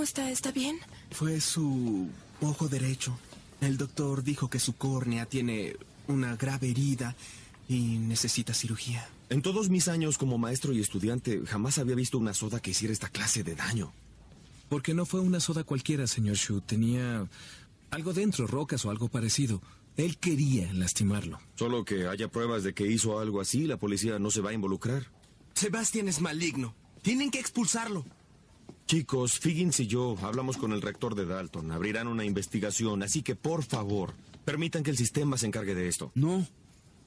¿Cómo está? ¿Está bien? Fue su ojo derecho. El doctor dijo que su córnea tiene una grave herida y necesita cirugía. En todos mis años como maestro y estudiante jamás había visto una soda que hiciera esta clase de daño. Porque no fue una soda cualquiera, señor Shu. Tenía algo dentro, rocas o algo parecido. Él quería lastimarlo. Solo que haya pruebas de que hizo algo así, la policía no se va a involucrar. Sebastián es maligno. Tienen que expulsarlo. Chicos, Figgins y yo hablamos con el rector de Dalton. Abrirán una investigación, así que por favor, permitan que el sistema se encargue de esto. No.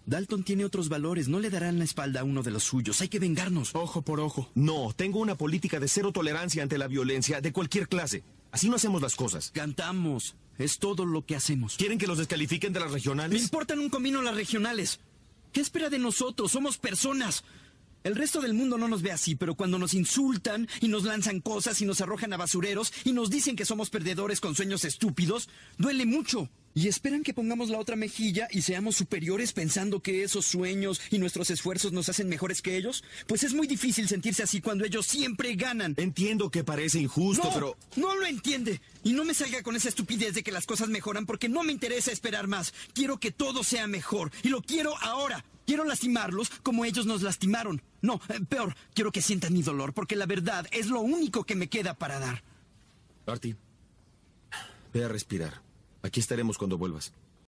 Dalton tiene otros valores, no le darán la espalda a uno de los suyos. Hay que vengarnos. Ojo por ojo. No, tengo una política de cero tolerancia ante la violencia de cualquier clase. Así no hacemos las cosas. Cantamos. Es todo lo que hacemos. ¿Quieren que los descalifiquen de las regionales? Me importan un comino las regionales. ¿Qué espera de nosotros? Somos personas. El resto del mundo no nos ve así, pero cuando nos insultan y nos lanzan cosas y nos arrojan a basureros y nos dicen que somos perdedores con sueños estúpidos, duele mucho. Y esperan que pongamos la otra mejilla y seamos superiores pensando que esos sueños y nuestros esfuerzos nos hacen mejores que ellos. Pues es muy difícil sentirse así cuando ellos siempre ganan. Entiendo que parece injusto, pero... No lo entiende. Y no me salga con esa estupidez de que las cosas mejoran porque no me interesa esperar más. Quiero que todo sea mejor. Y lo quiero ahora. Quiero lastimarlos como ellos nos lastimaron. No, eh, peor, quiero que sientan mi dolor, porque la verdad es lo único que me queda para dar. Artie, ve a respirar. Aquí estaremos cuando vuelvas.